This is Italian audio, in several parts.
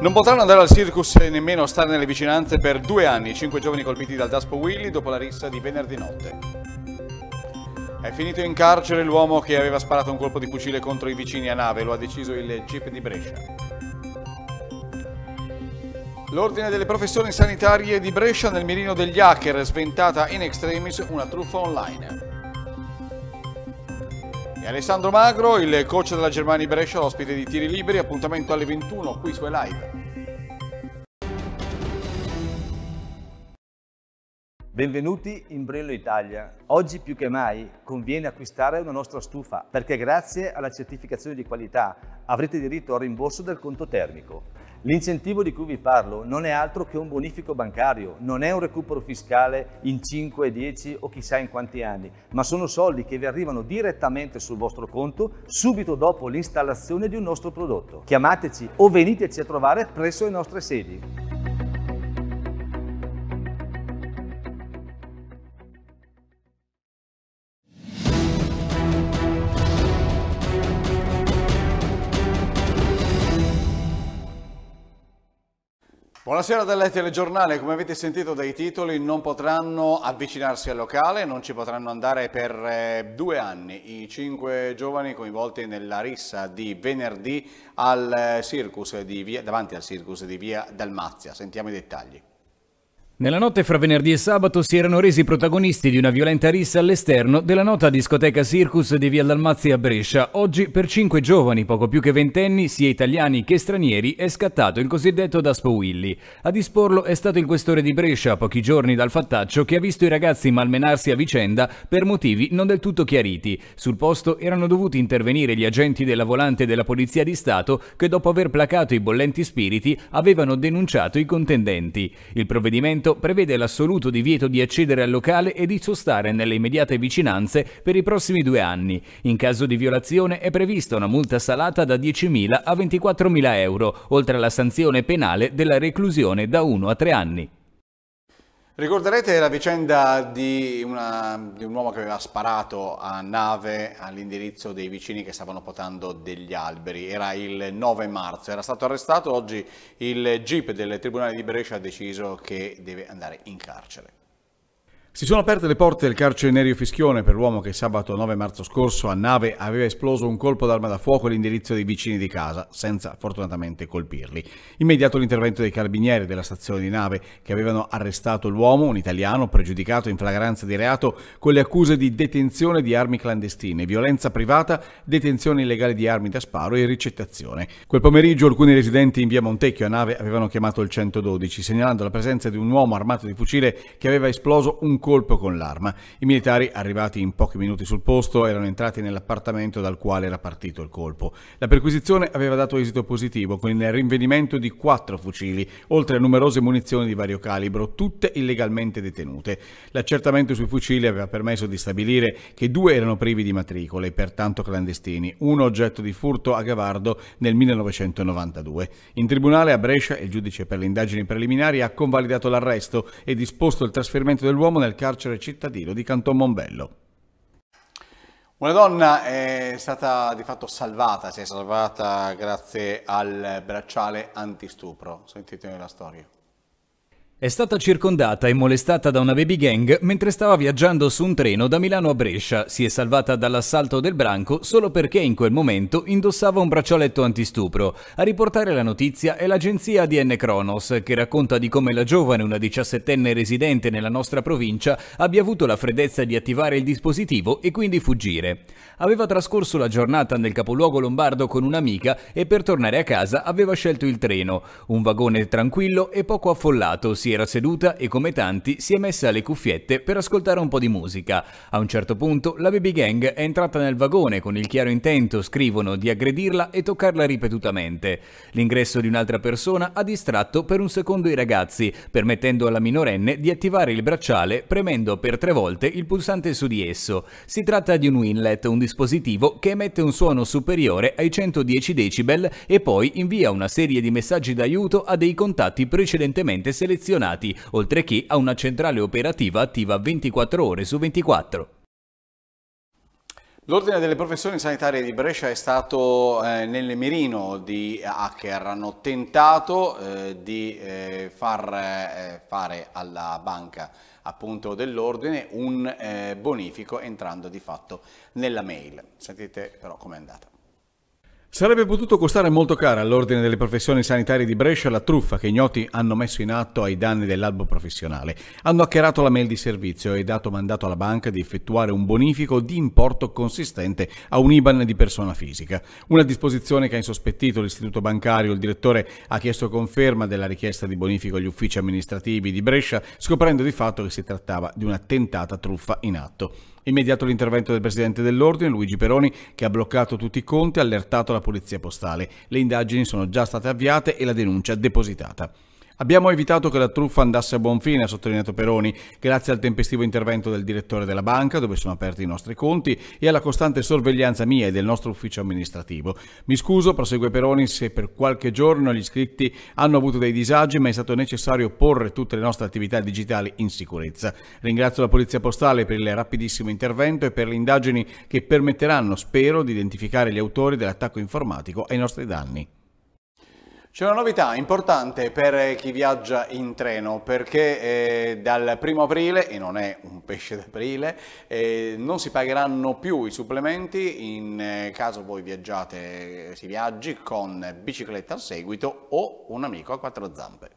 Non potranno andare al circus e nemmeno stare nelle vicinanze per due anni cinque giovani colpiti dal Daspo Willy dopo la rissa di venerdì notte. È finito in carcere l'uomo che aveva sparato un colpo di fucile contro i vicini a nave, lo ha deciso il GIP di Brescia. L'ordine delle professioni sanitarie di Brescia nel mirino degli hacker, sventata in extremis una truffa online. E Alessandro Magro, il coach della Germania Brescia, ospite di Tiri Liberi, appuntamento alle 21 qui su Live. Benvenuti in Brello Italia. Oggi più che mai conviene acquistare una nostra stufa perché grazie alla certificazione di qualità avrete diritto al rimborso del conto termico. L'incentivo di cui vi parlo non è altro che un bonifico bancario, non è un recupero fiscale in 5, 10 o chissà in quanti anni, ma sono soldi che vi arrivano direttamente sul vostro conto subito dopo l'installazione di un nostro prodotto. Chiamateci o veniteci a trovare presso le nostre sedi. Buonasera dal telegiornale, come avete sentito dai titoli non potranno avvicinarsi al locale, non ci potranno andare per eh, due anni i cinque giovani coinvolti nella rissa di venerdì al eh, circus di via, davanti al circus di via Dalmazia, sentiamo i dettagli. Nella notte fra venerdì e sabato si erano resi protagonisti di una violenta rissa all'esterno della nota discoteca Circus di Via Dalmazzi a Brescia. Oggi per cinque giovani, poco più che ventenni, sia italiani che stranieri, è scattato il cosiddetto Daspo Willy. A disporlo è stato il questore di Brescia, pochi giorni dal fattaccio, che ha visto i ragazzi malmenarsi a vicenda per motivi non del tutto chiariti. Sul posto erano dovuti intervenire gli agenti della volante della Polizia di Stato che dopo aver placato i bollenti spiriti avevano denunciato i contendenti. Il provvedimento regolamento prevede l'assoluto divieto di accedere al locale e di sostare nelle immediate vicinanze per i prossimi due anni. In caso di violazione è prevista una multa salata da 10.000 a 24.000 euro, oltre alla sanzione penale della reclusione da 1 a 3 anni. Ricorderete la vicenda di, una, di, un uomo che aveva sparato a nave all'indirizzo dei vicini che stavano potando degli alberi, era il 9 marzo, era stato arrestato, oggi il GIP del Tribunale di Brescia ha deciso che deve andare in carcere. Si sono aperte le porte del carcere Nerio Fischione per l'uomo che sabato 9 marzo scorso a nave aveva esploso un colpo d'arma da fuoco all'indirizzo dei vicini di casa, senza fortunatamente colpirli. Immediato l'intervento dei carabinieri della stazione di nave che avevano arrestato l'uomo, un italiano pregiudicato in flagranza di reato con le accuse di detenzione di armi clandestine, violenza privata, detenzione illegale di armi da sparo e ricettazione. Quel pomeriggio alcuni residenti in via Montecchio a nave avevano chiamato il 112 segnalando la presenza di un uomo armato di fucile che aveva esploso un colpo con l'arma. I militari, arrivati in pochi minuti sul posto, erano entrati nell'appartamento dal quale era partito il colpo. La perquisizione aveva dato esito positivo, con il rinvenimento di quattro fucili, oltre a numerose munizioni di vario calibro, tutte illegalmente detenute. L'accertamento sui fucili aveva permesso di stabilire che due erano privi di matricole, e pertanto clandestini, uno oggetto di furto a Gavardo nel 1992. In tribunale a Brescia il giudice per le indagini preliminari ha convalidato l'arresto e disposto il trasferimento dell'uomo nel del carcere cittadino di Canton Mombello. Una donna è stata di fatto salvata, si è salvata grazie al bracciale antistupro. Sentite la storia. È stata circondata e molestata da una baby gang mentre stava viaggiando su un treno da Milano a Brescia. Si è salvata dall'assalto del branco solo perché in quel momento indossava un braccialetto antistupro. A riportare la notizia è l'agenzia ADN Kronos, che racconta di come la giovane, una diciassettenne residente nella nostra provincia, abbia avuto la freddezza di attivare il dispositivo e quindi fuggire. Aveva trascorso la giornata nel capoluogo lombardo con un'amica e per tornare a casa aveva scelto il treno. Un vagone tranquillo e poco affollato, si era seduta e come tanti si è messa alle cuffiette per ascoltare un po' di musica. A un certo punto la baby gang è entrata nel vagone con il chiaro intento, scrivono, di aggredirla e toccarla ripetutamente. L'ingresso di un'altra persona ha distratto per un secondo i ragazzi, permettendo alla minorenne di attivare il bracciale premendo per tre volte il pulsante su di esso. Si tratta di un winlet, un dispositivo che emette un suono superiore ai 110 decibel e poi invia una serie di messaggi d'aiuto a dei contatti precedentemente selezionati appassionati, oltre che a una centrale operativa attiva 24 ore su 24. L'ordine delle professioni sanitarie di Brescia è stato eh, nel mirino di hacker, hanno tentato eh, di eh, far eh, fare alla banca appunto dell'ordine un eh, bonifico entrando di fatto nella mail. Sentite però com'è andata. Sarebbe potuto costare molto cara all'Ordine delle Professioni Sanitarie di Brescia la truffa che i ignoti hanno messo in atto ai danni dell'albo professionale. Hanno hackerato la mail di servizio e dato mandato alla banca di effettuare un bonifico di importo consistente a un IBAN di persona fisica. Una disposizione che ha insospettito l'istituto bancario. Il direttore ha chiesto conferma della richiesta di bonifico agli uffici amministrativi di Brescia, scoprendo di fatto che si trattava di una tentata truffa in atto. Immediato l'intervento del presidente dell'ordine, Luigi Peroni, che ha bloccato tutti i conti e allertato la polizia postale. Le indagini sono già state avviate e la denuncia depositata. Abbiamo evitato che la truffa andasse a buon fine, ha sottolineato Peroni, grazie al tempestivo intervento del direttore della banca, dove sono aperti i nostri conti, e alla costante sorveglianza mia e del nostro ufficio amministrativo. Mi scuso, prosegue Peroni, se per qualche giorno gli iscritti hanno avuto dei disagi, ma è stato necessario porre tutte le nostre attività digitali in sicurezza. Ringrazio la Polizia Postale per il rapidissimo intervento e per le indagini che permetteranno, spero, di identificare gli autori dell'attacco informatico ai nostri danni. C'è una novità importante per eh, chi viaggia in treno perché eh, dal primo aprile, e non è un pesce d'aprile, eh, non si pagheranno più i supplementi in eh, caso voi viaggiate, eh, si viaggi con bicicletta al seguito o un amico a quattro zampe.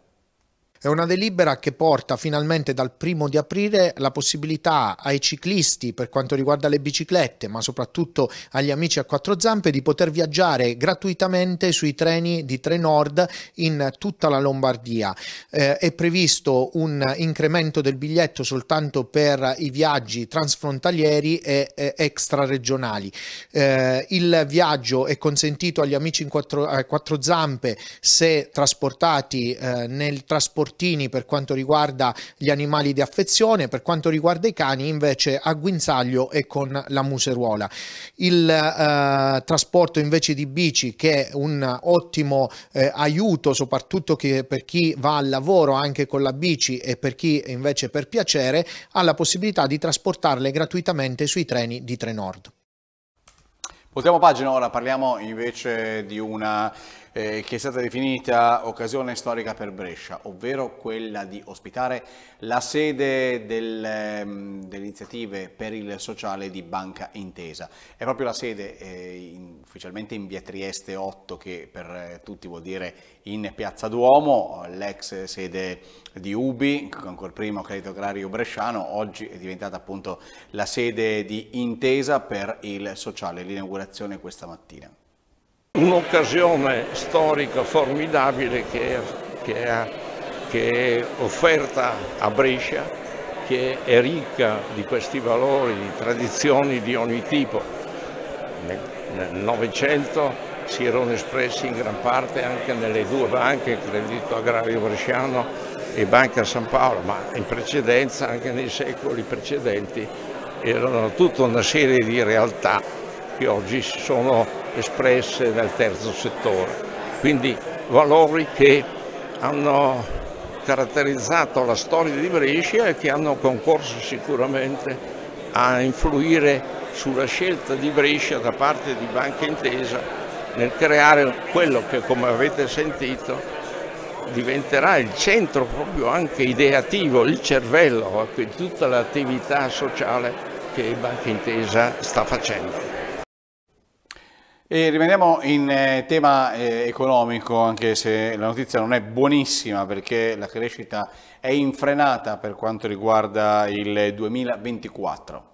È una delibera che porta finalmente dal primo di aprile la possibilità ai ciclisti, per quanto riguarda le biciclette, ma soprattutto agli amici a quattro zampe, di poter viaggiare gratuitamente sui treni di Trenord in tutta la Lombardia. Eh, è previsto un incremento del biglietto soltanto per i viaggi transfrontalieri e, e extraregionali. Eh, il viaggio è consentito agli amici in quattro, eh, quattro zampe se trasportati eh, nel trasporto fortini per quanto riguarda gli animali di affezione, per quanto riguarda i cani invece a guinzaglio e con la museruola. Il eh, trasporto invece di bici che è un ottimo eh, aiuto soprattutto per chi va al lavoro anche con la bici e per chi invece per piacere ha la possibilità di trasportarle gratuitamente sui treni di Trenord. Voltiamo pagina ora, parliamo invece di una eh, che è stata definita occasione storica per Brescia, ovvero quella di ospitare la sede del, ehm, delle iniziative per il sociale di Banca Intesa. È proprio la sede eh, in, ufficialmente in via Trieste 8 che per eh, tutti vuol dire in Piazza Duomo, l'ex sede di Ubi, ancora prima credito agrario bresciano, oggi è diventata appunto la sede di Intesa per il sociale, l'inaugurazione questa mattina. Un'occasione storica formidabile che, che, ha, che è offerta a Brescia, che è ricca di questi valori, di tradizioni di ogni tipo. Nel Novecento si erano espressi in gran parte anche nelle due banche, Credito Agrario Bresciano e Banca San Paolo, ma in precedenza, anche nei secoli precedenti, erano tutta una serie di realtà che oggi si sono espresse nel terzo settore. Quindi valori che hanno caratterizzato la storia di Brescia e che hanno concorso sicuramente a influire sulla scelta di Brescia da parte di Banca Intesa nel creare quello che come avete sentito diventerà il centro proprio anche ideativo, il cervello di tutta l'attività sociale che Banca Intesa sta facendo. E rimaniamo in eh, tema eh, economico, anche se la notizia non è buonissima perché la crescita è infrenata per quanto riguarda il 2024.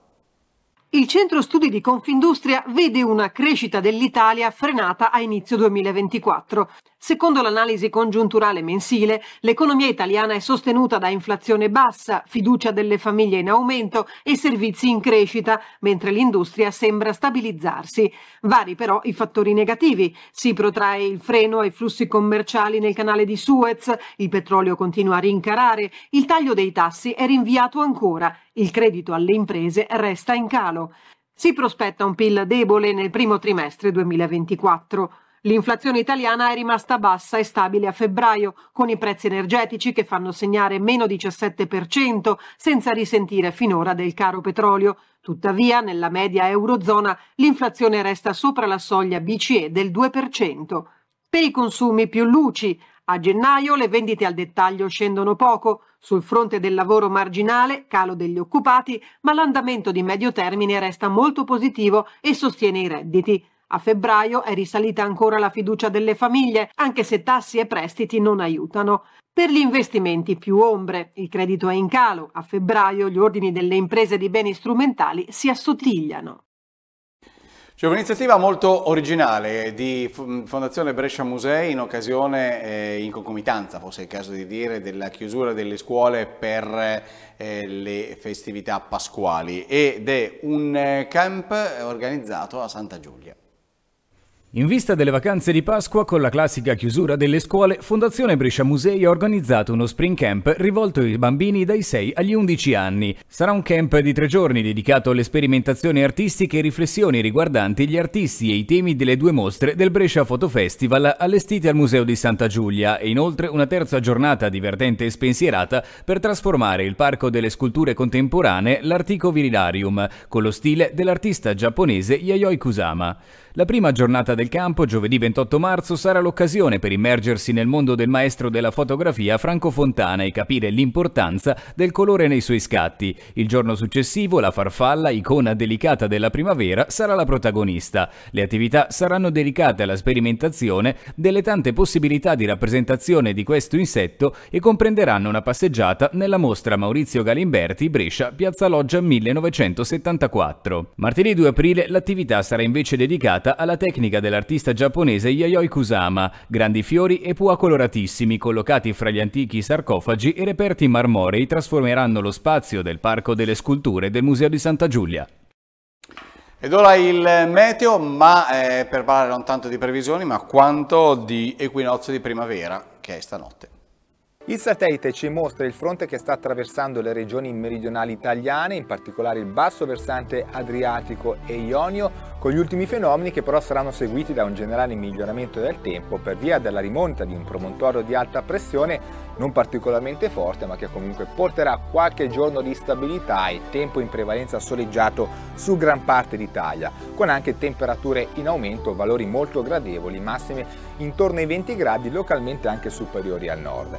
Il centro studi di Confindustria vede una crescita dell'Italia frenata a inizio 2024. Secondo l'analisi congiunturale mensile, l'economia italiana è sostenuta da inflazione bassa, fiducia delle famiglie in aumento e servizi in crescita, mentre l'industria sembra stabilizzarsi. Vari però i fattori negativi. Si protrae il freno ai flussi commerciali nel canale di Suez, il petrolio continua a rincarare, il taglio dei tassi è rinviato ancora, il credito alle imprese resta in calo. Si prospetta un PIL debole nel primo trimestre 2024. L'inflazione italiana è rimasta bassa e stabile a febbraio, con i prezzi energetici che fanno segnare meno 17%, senza risentire finora del caro petrolio. Tuttavia, nella media eurozona, l'inflazione resta sopra la soglia BCE del 2%. Per i consumi più luci, a gennaio le vendite al dettaglio scendono poco, sul fronte del lavoro marginale, calo degli occupati, ma l'andamento di medio termine resta molto positivo e sostiene i redditi. A febbraio è risalita ancora la fiducia delle famiglie, anche se tassi e prestiti non aiutano. Per gli investimenti più ombre, il credito è in calo, a febbraio gli ordini delle imprese di beni strumentali si assottigliano. C'è un'iniziativa molto originale di mm, Fondazione Brescia Musei in occasione, eh, in concomitanza forse è il caso di dire, della chiusura delle scuole per eh, le festività pasquali ed è un camp organizzato a Santa Giulia. In vista delle vacanze di Pasqua, con la classica chiusura delle scuole, Fondazione Brescia Musei ha organizzato uno spring camp rivolto ai bambini dai 6 agli 11 anni. Sarà un camp di tre giorni dedicato alle sperimentazioni artistiche e riflessioni riguardanti gli artisti e i temi delle due mostre del Brescia Photo Festival allestite al Museo di Santa Giulia e inoltre una terza giornata divertente e spensierata per trasformare il Parco delle Sculture Contemporanee, l'Artico Virilarium, con lo stile dell'artista giapponese Yayoi Kusama. La prima giornata del campo, giovedì 28 marzo, sarà l'occasione per immergersi nel mondo del maestro della fotografia Franco Fontana e capire l'importanza del colore nei suoi scatti. Il giorno successivo la farfalla, icona delicata della primavera, sarà la protagonista. Le attività saranno dedicate alla sperimentazione delle tante possibilità di rappresentazione di questo insetto e comprenderanno una passeggiata nella mostra Maurizio Galimberti, Brescia, Piazza Loggia 1974. Martedì 2 aprile l'attività sarà invece dedicata alla tecnica della dell'artista giapponese Yayoi Kusama, grandi fiori e pua coloratissimi collocati fra gli antichi sarcofagi e reperti marmorei trasformeranno lo spazio del Parco delle Sculture del Museo di Santa Giulia. Ed ora il meteo, ma eh, per parlare non tanto di previsioni, ma quanto di equinozio di primavera, che è stanotte. Il satellite ci mostra il fronte che sta attraversando le regioni meridionali italiane, in particolare il basso versante adriatico e ionio, con gli ultimi fenomeni che però saranno seguiti da un generale miglioramento del tempo per via della rimonta di un promontorio di alta pressione non particolarmente forte ma che comunque porterà qualche giorno di stabilità e tempo in prevalenza soleggiato su gran parte d'Italia, con anche temperature in aumento, valori molto gradevoli, massime intorno ai 20 gradi, localmente anche superiori al nord.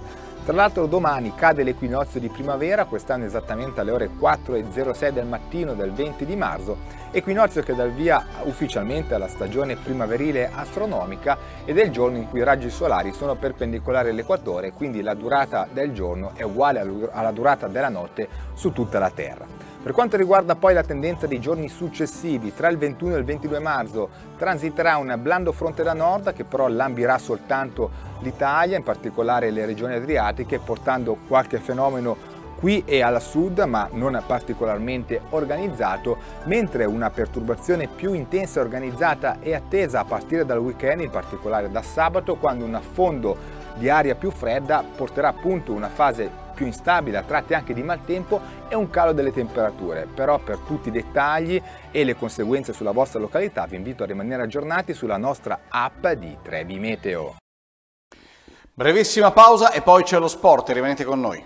Tra l'altro domani cade l'equinozio di primavera, quest'anno esattamente alle ore 4.06 del mattino del 20 di marzo, equinozio che dà via ufficialmente alla stagione primaverile astronomica ed è il giorno in cui i raggi solari sono perpendicolari all'equatore, quindi la durata del giorno è uguale alla durata della notte su tutta la Terra. Per quanto riguarda poi la tendenza dei giorni successivi, tra il 21 e il 22 marzo transiterà un blando fronte da nord che però lambirà soltanto l'Italia, in particolare le regioni adriatiche, portando qualche fenomeno qui e alla sud ma non particolarmente organizzato, mentre una perturbazione più intensa, organizzata e attesa a partire dal weekend, in particolare da sabato, quando un affondo di aria più fredda porterà appunto una fase più instabile, a tratti anche di maltempo e un calo delle temperature. Però per tutti i dettagli e le conseguenze sulla vostra località vi invito a rimanere aggiornati sulla nostra app di Trevi Meteo. Brevissima pausa e poi c'è lo sport, rimanete con noi.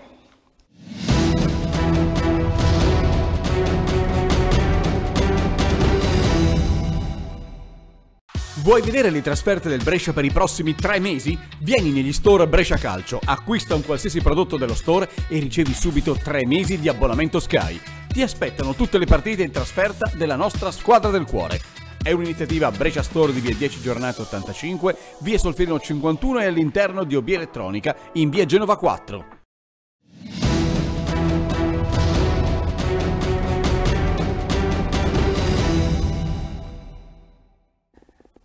Vuoi vedere le trasferte del Brescia per i prossimi tre mesi? Vieni negli store Brescia Calcio, acquista un qualsiasi prodotto dello store e ricevi subito tre mesi di abbonamento Sky. Ti aspettano tutte le partite in trasferta della nostra squadra del cuore. È un'iniziativa Brescia Store di via 10 giornate 85, via Solferino 51 e all'interno di Obi Elettronica in via Genova 4.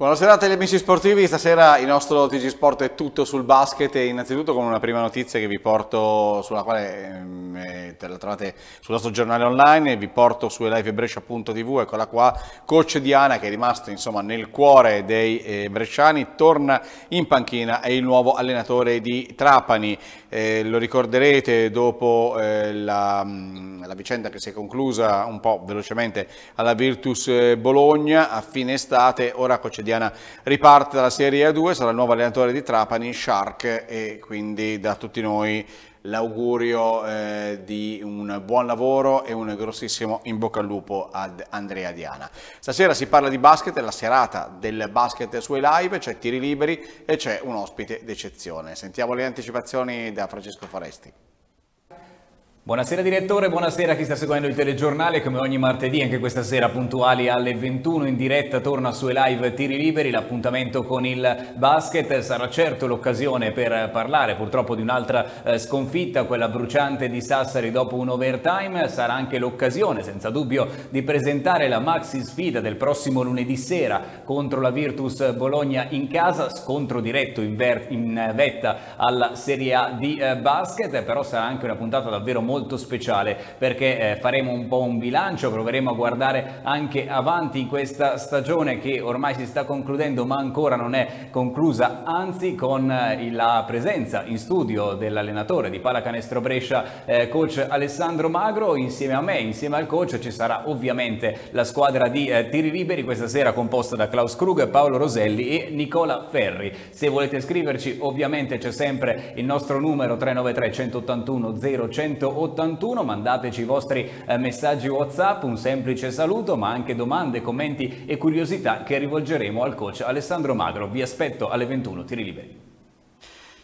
Buonasera agli amici sportivi, stasera il nostro TG Sport è tutto sul basket e innanzitutto con una prima notizia che vi porto, sulla quale ehm, eh, la trovate sul nostro giornale online, e vi porto su elivebrescia.tv, eccola qua, coach Diana che è rimasto insomma nel cuore dei eh, bresciani, torna in panchina, è il nuovo allenatore di Trapani, eh, lo ricorderete dopo eh, la, mm, la, vicenda che si è conclusa un po' velocemente alla Virtus eh, Bologna a fine estate, ora Cocediana riparte dalla Serie A2, sarà il nuovo allenatore di Trapani, Shark e quindi da tutti noi l'augurio eh, di un buon lavoro e un grossissimo in bocca al lupo ad Andrea Diana. Stasera si parla di basket, è la serata del basket sui live, c'è tiri liberi e c'è un ospite d'eccezione. Sentiamo le anticipazioni da Francesco Foresti. Buonasera direttore, buonasera a chi sta seguendo il telegiornale, come ogni martedì anche questa sera puntuali alle 21 in diretta torna su live Tiri Liberi, l'appuntamento con il basket sarà certo l'occasione per parlare purtroppo di un'altra eh, sconfitta, quella bruciante di Sassari dopo un overtime, sarà anche l'occasione senza dubbio di presentare la maxi sfida del prossimo lunedì sera contro la Virtus Bologna in casa, scontro diretto in, in eh, vetta alla Serie A di eh, basket, però sarà anche una puntata davvero molto molto speciale perché eh, faremo un po' un bilancio, proveremo a guardare anche avanti in questa stagione che ormai si sta concludendo ma ancora non è conclusa, anzi con eh, la presenza in studio dell'allenatore di Palacanestro Brescia, eh, coach Alessandro Magro, insieme a me, insieme al coach ci sarà ovviamente la squadra di tiri liberi questa sera composta da Klaus Krug, Paolo Roselli e Nicola Ferri. Se volete scriverci ovviamente c'è sempre il nostro numero 393 181 0180 81, mandateci i vostri eh, messaggi WhatsApp, un semplice saluto, ma anche domande, commenti e curiosità che rivolgeremo al coach Alessandro Magro. Vi aspetto alle 21, tiri liberi.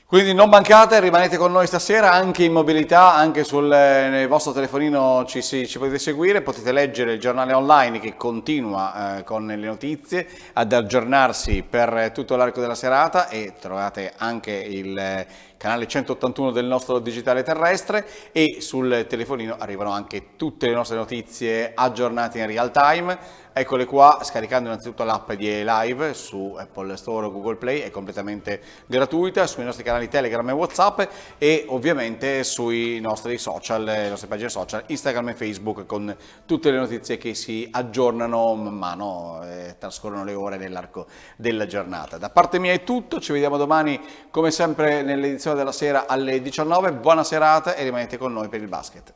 Quindi non mancate, rimanete con noi stasera anche in mobilità, anche sul eh, vostro telefonino ci, si, ci potete seguire, potete leggere il giornale online che continua eh, con le notizie, ad aggiornarsi per eh, tutto l'arco della serata e trovate anche il canale 181 del nostro digitale terrestre e sul telefonino arrivano anche tutte le nostre notizie aggiornate in real time. Eccole qua, scaricando innanzitutto l'app di Live su Apple Store o Google Play, è completamente gratuita, sui nostri canali Telegram e Whatsapp e ovviamente sui nostri social, le nostre pagine social, Instagram e Facebook con tutte le notizie che si aggiornano man mano, eh, trascorrono le ore nell'arco della giornata. Da parte mia è tutto, ci vediamo domani come sempre nell'edizione della sera alle 19. Buona serata e rimanete con noi per il basket.